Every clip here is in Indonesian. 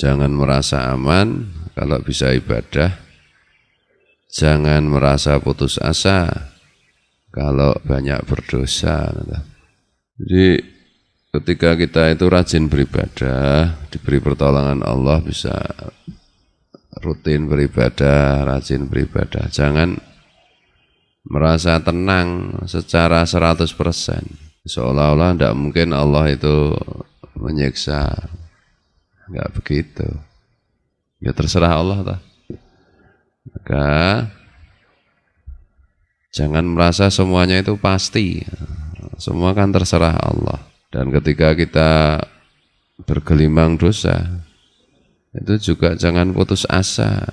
Jangan merasa aman kalau bisa ibadah. Jangan merasa putus asa kalau banyak berdosa. Jadi ketika kita itu rajin beribadah, diberi pertolongan Allah bisa rutin beribadah, rajin beribadah. Jangan merasa tenang secara 100%. Seolah-olah tidak mungkin Allah itu menyiksa, nggak begitu. Ya terserah Allah lah. Maka jangan merasa semuanya itu pasti. Semua kan terserah Allah. Dan ketika kita bergelimang dosa, itu juga jangan putus asa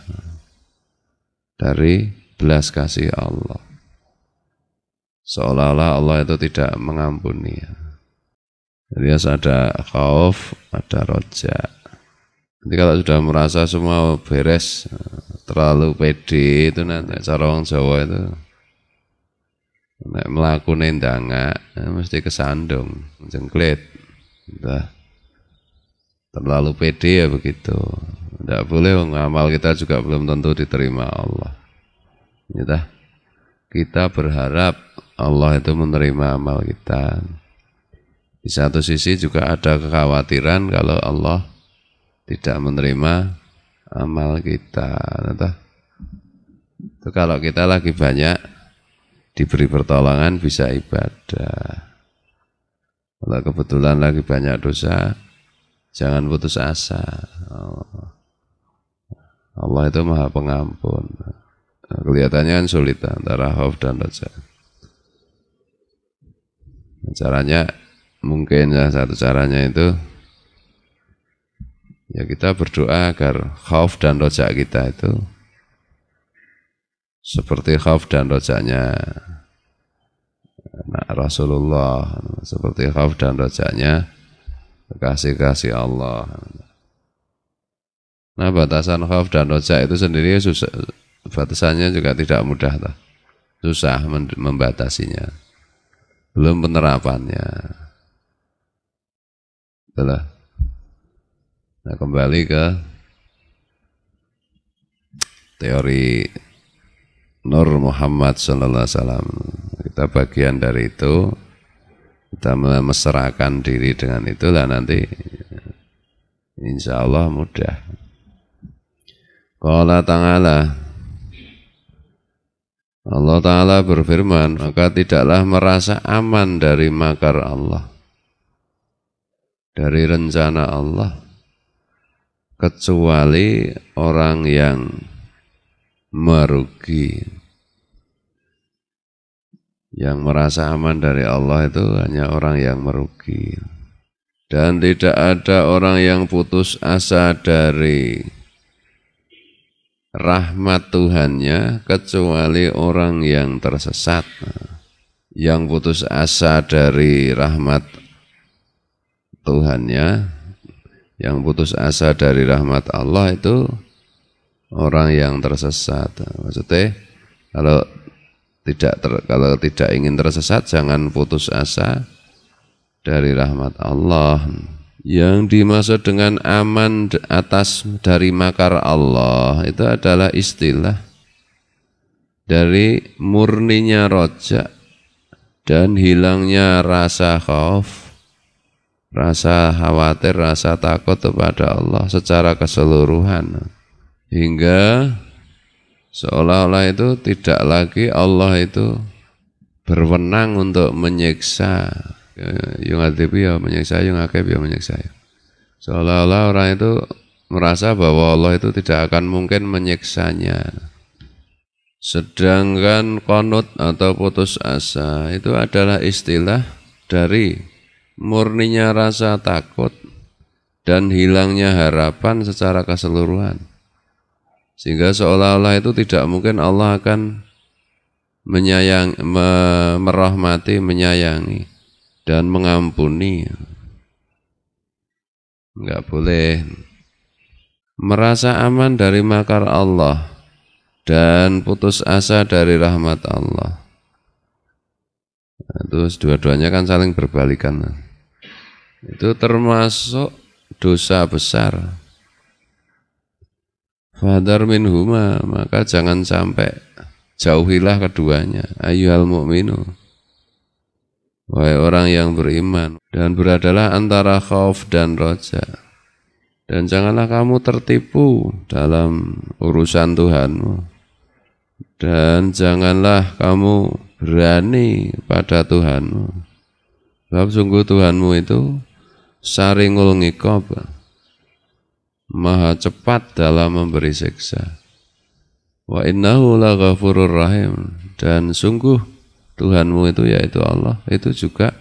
dari belas kasih Allah. Seolah-olah Allah itu tidak mengampuni. Jadi ada khauf, ada rojak. Nanti kalau sudah merasa semua beres, terlalu pede itu nanti cara orang Jawa itu nek melakukan ndangak ya mesti kesandung, jengklit. Entah. Terlalu pede ya begitu. Tidak boleh ngamal kita juga belum tentu diterima Allah. Ya Kita berharap Allah itu menerima amal kita. Di satu sisi juga ada kekhawatiran kalau Allah tidak menerima amal kita. Itu kalau kita lagi banyak diberi pertolongan bisa ibadah. Kalau kebetulan lagi banyak dosa, jangan putus asa. Allah, itu maha pengampun. kelihatannya kan sulit antara hof dan raja. Caranya mungkin salah ya, satu caranya itu Ya kita berdoa agar khauf dan rojak kita itu seperti khauf dan rojaknya nah, Rasulullah, seperti khauf dan rojaknya kasih kasih Allah. Nah batasan khauf dan rojak itu sendiri susah, batasannya juga tidak mudah. lah Susah membatasinya. Belum penerapannya. Itulah Nah, kembali ke teori Nur Muhammad sallallahu alaihi wasallam. Kita bagian dari itu kita memeserahkan diri dengan itulah nanti insya Allah mudah. Qala ta'ala Allah Ta'ala berfirman, maka tidaklah merasa aman dari makar Allah, dari rencana Allah kecuali orang yang merugi. Yang merasa aman dari Allah itu hanya orang yang merugi. Dan tidak ada orang yang putus asa dari rahmat Tuhannya kecuali orang yang tersesat. Yang putus asa dari rahmat Tuhannya yang putus asa dari rahmat Allah itu orang yang tersesat. Maksudnya kalau tidak ter, kalau tidak ingin tersesat jangan putus asa dari rahmat Allah yang dimaksud dengan aman atas dari makar Allah itu adalah istilah dari murninya rojak dan hilangnya rasa khauf rasa khawatir, rasa takut kepada Allah secara keseluruhan hingga seolah-olah itu tidak lagi Allah itu berwenang untuk menyiksa ya, yang ya menyiksa, yang akib ya menyiksa ya. seolah-olah orang itu merasa bahwa Allah itu tidak akan mungkin menyiksanya sedangkan konut atau putus asa itu adalah istilah dari murninya rasa takut dan hilangnya harapan secara keseluruhan. Sehingga seolah-olah itu tidak mungkin Allah akan menyayang, me, merahmati, menyayangi dan mengampuni. Enggak boleh merasa aman dari makar Allah dan putus asa dari rahmat Allah. Nah, terus dua-duanya kan saling berbalikan itu termasuk dosa besar. Fadar minhuma, maka jangan sampai jauhilah keduanya. Ayuhal mu'minu. Wahai orang yang beriman dan beradalah antara khauf dan roja. Dan janganlah kamu tertipu dalam urusan Tuhanmu. Dan janganlah kamu berani pada Tuhanmu. Sebab sungguh Tuhanmu itu saringul ngikob maha cepat dalam memberi siksa wa innahu ghafurur rahim dan sungguh Tuhanmu itu yaitu Allah itu juga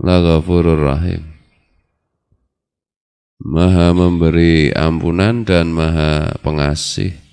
ghafurur rahim maha memberi ampunan dan maha pengasih